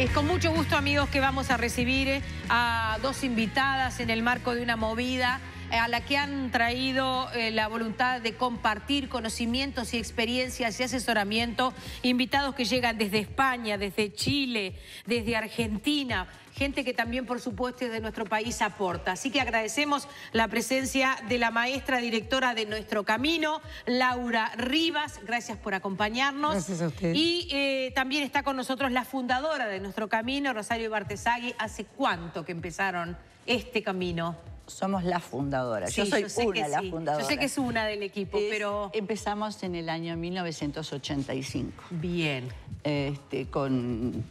Es con mucho gusto, amigos, que vamos a recibir eh, a dos invitadas en el marco de una movida eh, a la que han traído eh, la voluntad de compartir conocimientos y experiencias y asesoramiento, invitados que llegan desde España, desde Chile, desde Argentina, gente que también, por supuesto, de nuestro país aporta. Así que agradecemos la presencia de la maestra directora de Nuestro Camino, Laura Rivas. Gracias por acompañarnos. Gracias a ustedes. Y eh, también está con nosotros la fundadora de Nuestro Camino, Rosario Bartesagui. ¿Hace cuánto que empezaron este camino? Somos la fundadora. yo soy una de las fundadoras. Yo sé que es una del equipo, pero... Empezamos en el año 1985. Bien. Este, con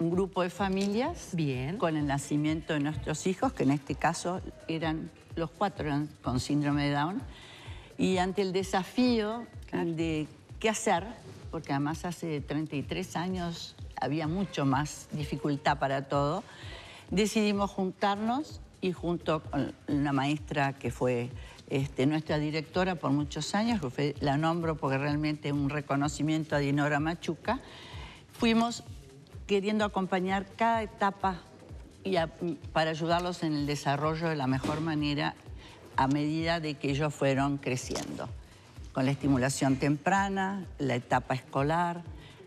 un grupo de familias con el nacimiento de nuestros hijos, que en este caso eran los cuatro con síndrome de Down, y ante el desafío de qué hacer, porque además hace 33 años había mucho más dificultad para todo, decidimos juntarnos y junto con una maestra que fue este, nuestra directora por muchos años, la nombro porque realmente es un reconocimiento a Dinora Machuca, fuimos queriendo acompañar cada etapa y para ayudarlos en el desarrollo de la mejor manera a medida de que ellos fueron creciendo. Con la estimulación temprana, la etapa escolar,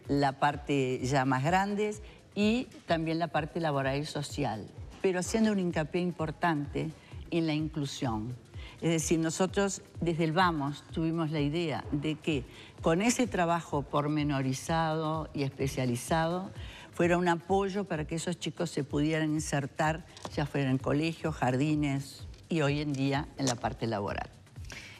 la parte ya más grandes y también la parte laboral y social, pero haciendo un hincapié importante en la inclusión. Es decir, nosotros desde el Vamos tuvimos la idea de que con ese trabajo pormenorizado y especializado fuera un apoyo para que esos chicos se pudieran insertar, ya fuera en colegios, jardines y hoy en día en la parte laboral.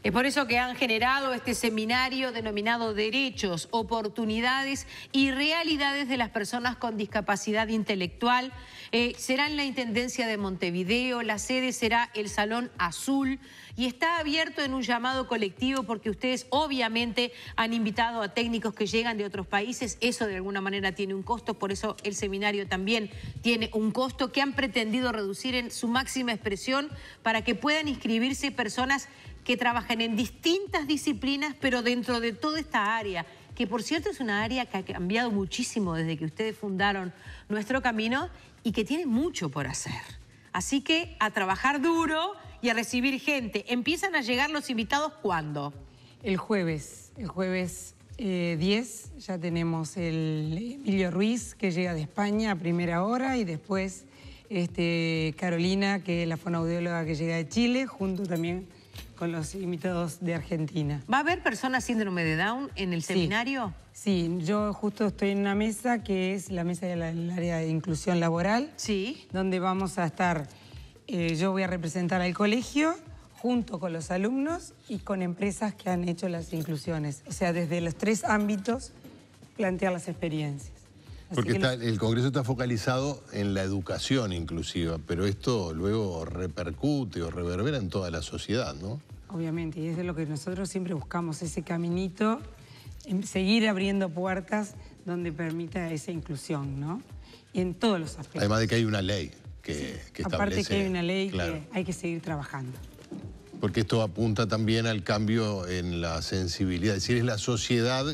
Es por eso que han generado este seminario denominado Derechos, Oportunidades y Realidades de las Personas con Discapacidad Intelectual. Eh, será en la Intendencia de Montevideo, la sede será el Salón Azul y está abierto en un llamado colectivo porque ustedes obviamente han invitado a técnicos que llegan de otros países, eso de alguna manera tiene un costo, por eso el seminario también tiene un costo que han pretendido reducir en su máxima expresión para que puedan inscribirse personas que trabajan en distintas disciplinas, pero dentro de toda esta área, que por cierto es una área que ha cambiado muchísimo desde que ustedes fundaron nuestro camino y que tiene mucho por hacer. Así que a trabajar duro y a recibir gente. ¿Empiezan a llegar los invitados cuándo? El jueves, el jueves 10 eh, ya tenemos el Emilio Ruiz que llega de España a primera hora y después este, Carolina, que es la fonoaudióloga que llega de Chile, junto también con los invitados de Argentina. ¿Va a haber personas síndrome de Down en el seminario? Sí, yo justo estoy en una mesa que es la mesa del área de inclusión laboral. Sí. Donde vamos a estar, eh, yo voy a representar al colegio junto con los alumnos y con empresas que han hecho las inclusiones. O sea, desde los tres ámbitos plantear las experiencias. Porque el Congreso está focalizado en la educación inclusiva, pero esto luego repercute o reverbera en toda la sociedad, ¿no? obviamente, y es de lo que nosotros siempre buscamos, ese caminito, em, seguir abriendo puertas donde permita esa inclusión, ¿no? Y en todos los aspectos. Además de que hay una ley que, establece... Aparte que hay una ley que hay que seguir trabajando. Porque esto apunta también al cambio en la sensibilidad. Es decir, es la sociedad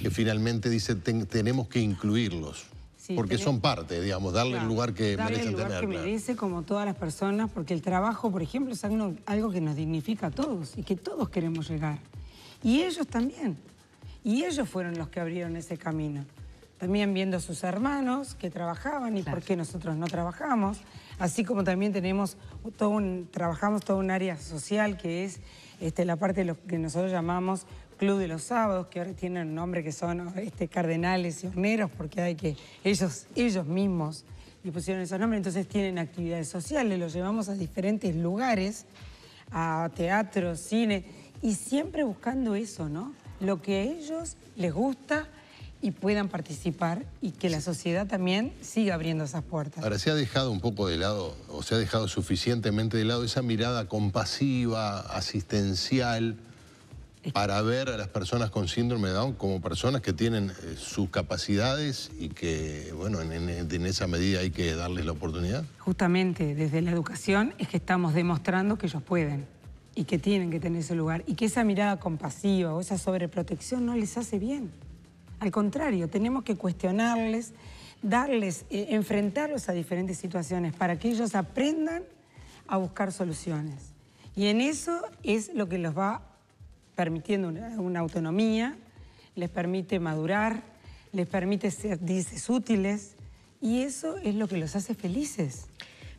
que finalmente dice tenemos que incluirlos porque son parte, digamos, darle el lugar que darle el lugar que merece como todas las personas, porque el trabajo, por ejemplo, es algo, que nos dignifica a todos y que todos queremos llegar. Y ellos también. Y ellos fueron los que abrieron ese camino. También viendo a sus hermanos que trabajaban y por qué nosotros no trabajamos. Así como también tenemos todo un, trabajamos todo un área social que es este, la parte de lo que nosotros llamamos Club de los Sábados, que ahora tienen un nombre que son este, cardenales y horneros, porque hay que ellos, ellos mismos le pusieron esos nombres, entonces tienen actividades sociales, los llevamos a diferentes lugares, a teatro, cine, y siempre buscando eso, ¿no? Lo que a ellos les gusta y puedan participar y que la sociedad también siga abriendo esas puertas. Ahora, se ha dejado un poco de lado, o se ha dejado suficientemente de lado esa mirada compasiva, asistencial, para ver a las personas con síndrome de Down como personas que tienen eh, sus capacidades y que, bueno, en, esa medida hay que darles la oportunidad? Justamente desde la educación es que estamos demostrando que ellos pueden y que tienen que tener su lugar y que esa mirada compasiva o esa sobreprotección no les hace bien. Al contrario, tenemos que cuestionarles, darles, eh, enfrentarlos a diferentes situaciones para que ellos aprendan a buscar soluciones. Y en eso es lo que los va permitiendo una, autonomía, les permite madurar, les permite ser, dices, útiles, y eso es lo que los hace felices.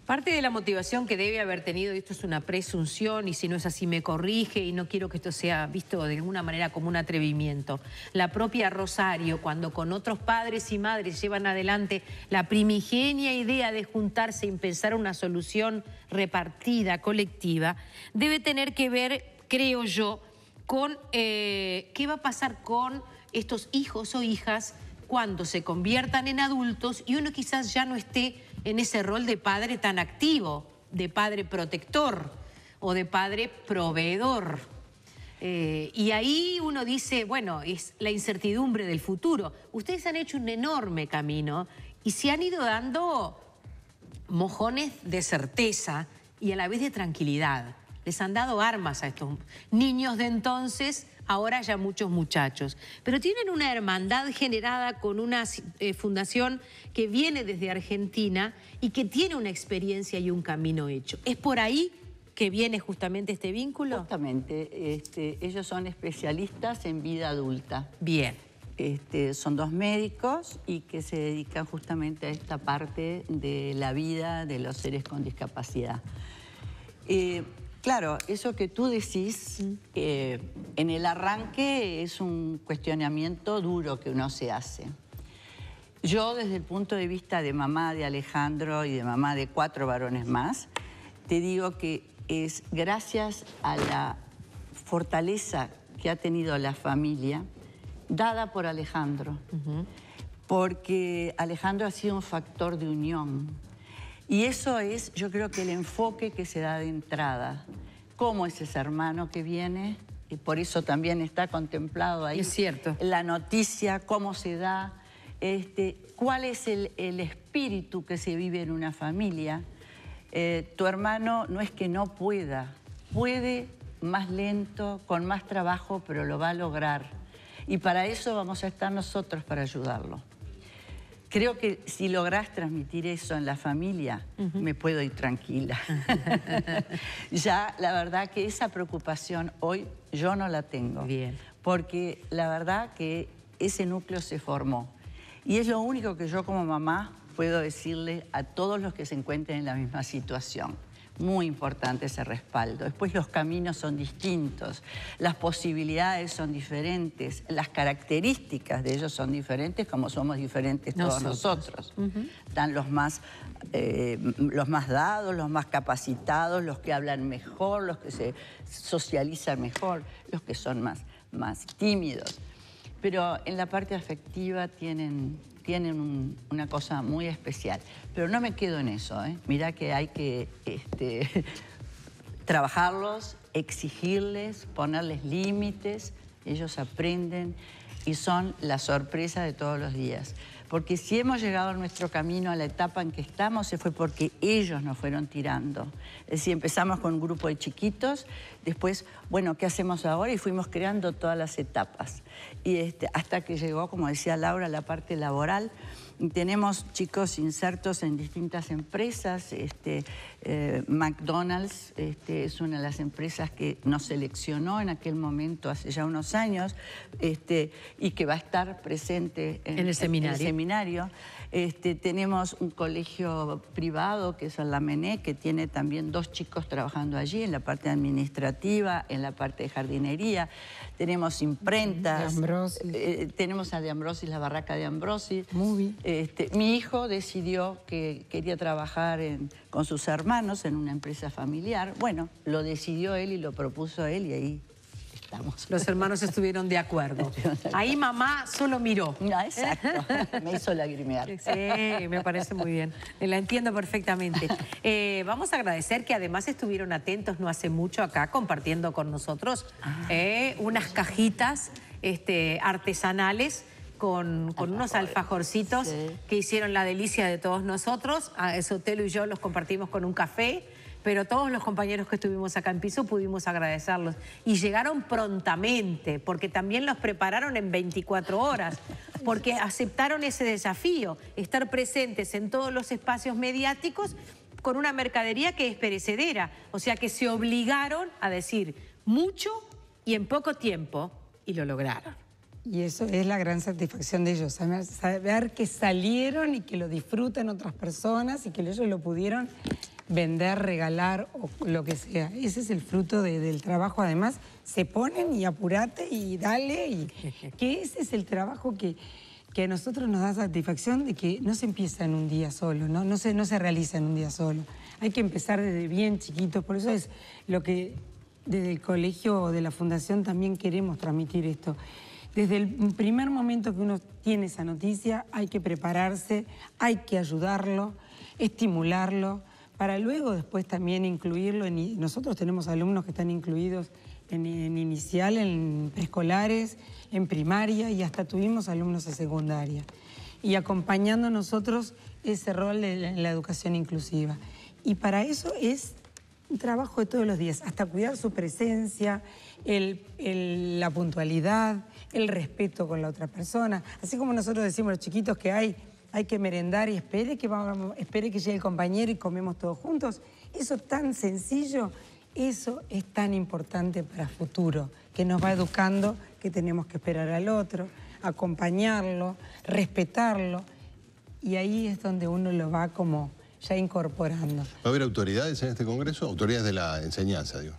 Parte de la motivación que debe haber tenido, y esto es una presunción, y si no es así me corrige, y no quiero que esto sea visto de alguna manera como un atrevimiento. La propia Rosario, cuando con otros padres y madres llevan adelante la primigenia idea de juntarse y pensar una solución repartida, colectiva, debe tener que ver, creo yo, con eh, qué va a pasar con estos hijos o hijas cuando se conviertan en adultos y uno quizás ya no esté en ese rol de padre tan activo, de padre protector o de padre proveedor. Eh, y ahí uno dice, bueno, es la incertidumbre del futuro. Ustedes han hecho un enorme camino y se han ido dando mojones de certeza y a la vez de tranquilidad les han dado armas a estos niños de entonces, ahora ya muchos muchachos. Pero tienen una hermandad generada con una eh, fundación que viene desde Argentina y que tiene una experiencia y un camino hecho. ¿Es por ahí que viene justamente este vínculo? Justamente, este, ellos son especialistas en vida adulta. Bien. Este, son dos médicos y que se dedican justamente a esta parte de la vida de los seres con discapacidad. Eh, Claro, eso que tú decís, mm. en el arranque es un cuestionamiento duro que uno se hace. Yo desde el punto de vista de mamá de Alejandro y de mamá de cuatro varones más, te digo que es gracias a la fortaleza que ha tenido la familia dada por Alejandro, porque Alejandro ha sido un factor de unión. Y eso es, yo creo que el enfoque que se da de entrada cómo es ese hermano que viene y por eso también está contemplado ahí. Es cierto. La noticia, cómo se da, este, cuál es el, el espíritu que se vive en una familia. Eh, tu hermano no es que no pueda, puede más lento, con más trabajo, pero lo va a lograr. Y para eso vamos a estar nosotros para ayudarlo creo que si logras transmitir eso en la familia, me puedo ir tranquila. ya la verdad que esa preocupación hoy yo no la tengo. Bien. Porque la verdad que ese núcleo se formó. Y es lo único que yo como mamá puedo decirle a todos los que se encuentren en la misma situación. Muy importante ese respaldo. Después los caminos son distintos, las posibilidades son diferentes, las características de ellos son diferentes como somos diferentes todos nosotros. Están los más, eh, los más dados, los más capacitados, los que hablan mejor, los que se socializan mejor, los que son más, más tímidos. Pero en la parte afectiva tienen tienen una cosa muy especial. Pero no me quedo en eso, ¿eh? Mirá que hay que este, trabajarlos, exigirles, ponerles límites. Ellos aprenden y son la sorpresa de todos los días. Porque si hemos llegado a nuestro camino a la etapa en que estamos, se fue porque ellos nos fueron tirando. Es decir, empezamos con un grupo de chiquitos, después, bueno, ¿qué hacemos ahora? Y fuimos creando todas las etapas. Y este, hasta que llegó, como decía Laura, la parte laboral. Tenemos chicos insertos en distintas empresas, este, eh, McDonald's este, es una de las empresas que nos seleccionó en aquel momento, hace ya unos años, este, y que va a estar presente en, el seminario. En el seminario. Este, tenemos un colegio privado, que es Alamené, que tiene también dos chicos trabajando allí, en la parte administrativa, en la parte de jardinería. Tenemos imprentas. Eh, eh, tenemos a De Ambrosis, la barraca de Ambrosis. Muy este, mi hijo decidió que quería trabajar en, con sus hermanos en una empresa familiar. Bueno, lo decidió él y lo propuso él y ahí estamos. Los hermanos estuvieron de acuerdo. Ahí mamá solo miró. Ah, exacto. Me hizo lagrimear. Sí, me parece muy bien. La entiendo perfectamente. Eh, vamos a agradecer que además estuvieron atentos no hace mucho acá compartiendo con nosotros ah. eh, unas cajitas este, artesanales con, unos alfajorcitos que hicieron la delicia de todos nosotros. A ah, Sotelo y yo los compartimos con un café, pero todos los compañeros que estuvimos acá en piso pudimos agradecerlos. Y llegaron prontamente, porque también los prepararon en 24 horas, porque aceptaron ese desafío, estar presentes en todos los espacios mediáticos con una mercadería que es perecedera. O sea que se obligaron a decir mucho y en poco tiempo y lo lograron. Y eso es la gran satisfacción de ellos, saber que salieron y que lo disfrutan otras personas y que ellos lo pudieron vender, regalar o lo que sea. Ese es el fruto del trabajo. Además, se ponen y apurate y dale. Y, que ese es el trabajo que, que a nosotros nos da satisfacción de que no se empieza en un día solo, ¿no? No, se, no se realiza en un día solo. Hay que empezar desde bien chiquitos. Por eso es lo que desde el colegio o de la fundación también queremos transmitir esto. Desde el primer momento que uno tiene esa noticia hay que prepararse, hay que ayudarlo, estimularlo, para luego después también incluirlo. nosotros tenemos alumnos que están incluidos en, inicial, en preescolares, en primaria y hasta tuvimos alumnos en secundaria. Y acompañando a nosotros ese rol en la educación inclusiva. Y para eso es un trabajo de todos los días, hasta cuidar su presencia, la puntualidad, el respeto con la otra persona. Así como nosotros decimos los chiquitos que hay, hay que merendar y espere que, vamos, espere que llegue el compañero y comemos todos juntos. Eso es tan sencillo, eso es tan importante para futuro, que nos va educando que tenemos que esperar al otro, acompañarlo, respetarlo. Y ahí es donde uno lo va como ya incorporando. ¿Va a haber autoridades en este Congreso? Autoridades de la enseñanza, digo.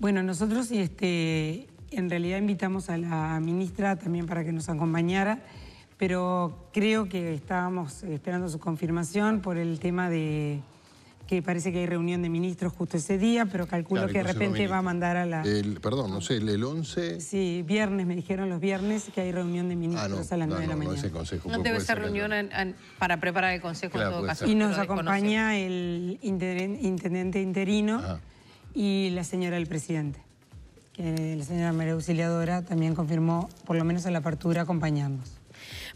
Bueno, nosotros este, en realidad invitamos a la ministra también para que nos acompañara, pero creo que estábamos esperando su confirmación por el tema de que parece que hay reunión de ministros justo ese día, pero calculo que de repente va a mandar a la... perdón, no sé, el 11... Sí, viernes, me dijeron los viernes que hay reunión de ministros ah, a las 9 de la mañana. No, debe ser reunión para preparar el consejo en todo caso. Y nos acompaña el intendente interino y la señora del presidente que la señora María Auxiliadora también confirmó, por lo menos en la apertura, acompañarnos.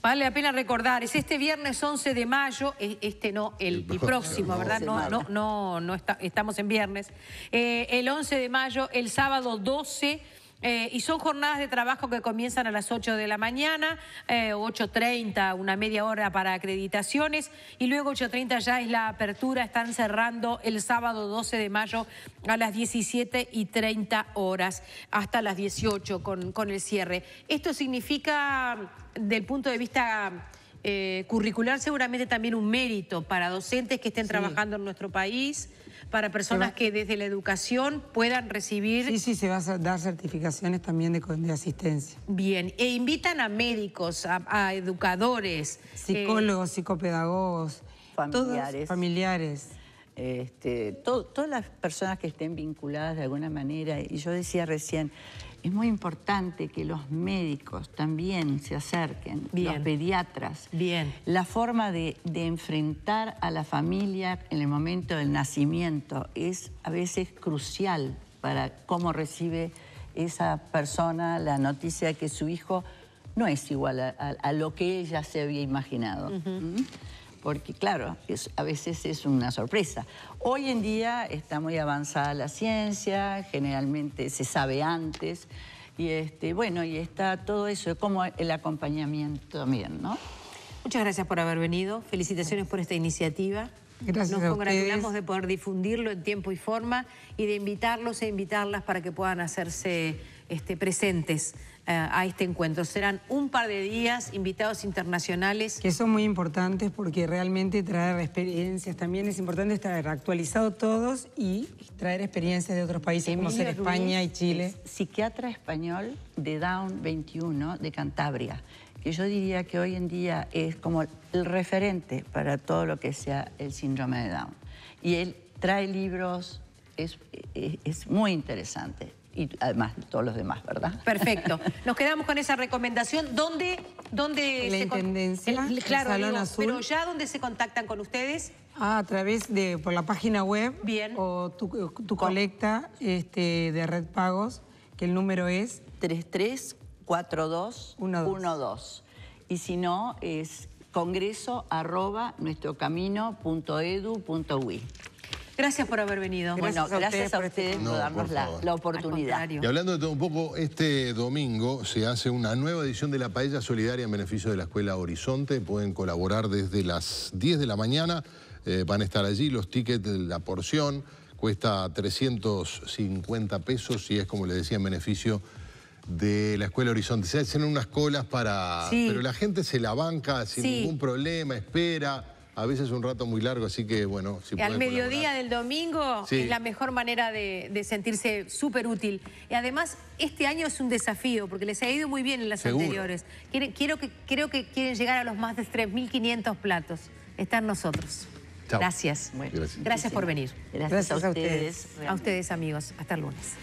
Vale la pena recordar, es este viernes 11 de mayo, e, este no, el, próximo, ¿verdad? No, no, no, no estamos en viernes. Eh, el 11 de mayo, el sábado 12 eh, y son jornadas de trabajo que comienzan a las 8 de la mañana, eh, 8.30, una media hora para acreditaciones y luego 8.30 ya es la apertura, están cerrando el sábado 12 de mayo a las 17 y 30 horas hasta las 18 con, con el cierre. Esto significa, del punto de vista eh, curricular seguramente también un mérito para docentes que estén trabajando en nuestro país, para personas que desde la educación puedan recibir... Sí, sí, se van a dar certificaciones también de, asistencia. Bien, e invitan a médicos, a, educadores... Psicólogos, eh, psicopedagogos... Familiares. familiares. Este, todas las personas que estén vinculadas de alguna manera, y yo decía recién, es muy importante que los médicos también se acerquen, los pediatras. Bien. La forma de, enfrentar a la familia en el momento del nacimiento es a veces crucial para cómo recibe esa persona la noticia de que su hijo no es igual a, lo que ella se había imaginado porque claro, a veces es una sorpresa. Hoy en día está muy avanzada la ciencia, generalmente se sabe antes, y este, bueno, y está todo eso, como el acompañamiento también, ¿no? Muchas gracias por haber venido, felicitaciones por esta iniciativa. Gracias Nos congratulamos de poder difundirlo en tiempo y forma y de invitarlos e invitarlas para que puedan hacerse este, presentes eh, a este encuentro. Serán un par de días, invitados internacionales. Que son muy importantes porque realmente traer experiencias también es importante estar actualizado todos y traer experiencias de otros países como ser España y Chile. psiquiatra español de Down 21 de Cantabria, que yo diría que hoy en día es como el referente para todo lo que sea el síndrome de Down. Y él trae libros, es muy interesante y además todos los demás, ¿verdad? Perfecto. Nos quedamos con esa recomendación. ¿Dónde, dónde la intendencia, claro, Salón Azul. pero ya dónde se contactan con ustedes? Ah, a través de por la página web o tu, colecta este, de Red Pagos, que el número es 334212. Y si no es congreso arroba Gracias por haber venido. bueno, gracias a este ustedes por, darnos la, oportunidad. Y hablando de todo un poco, este domingo se hace una nueva edición de la Paella Solidaria en beneficio de la Escuela Horizonte. Pueden colaborar desde las 10 de la mañana. Eh, van a estar allí los tickets, la porción cuesta 350 pesos y es, como le decía, en beneficio de la Escuela Horizonte. Se hacen unas colas para... Pero la gente se la banca sin ningún problema, espera a veces un rato muy largo, así que bueno... Al mediodía del domingo es la mejor manera de, sentirse súper útil. Y además, este año es un desafío, porque les ha ido muy bien en las anteriores. Quiero, que, creo que quieren llegar a los más de 3.500 platos. Están nosotros. Gracias. gracias. por venir. Gracias, a, ustedes. A ustedes, a ustedes amigos. Hasta el lunes.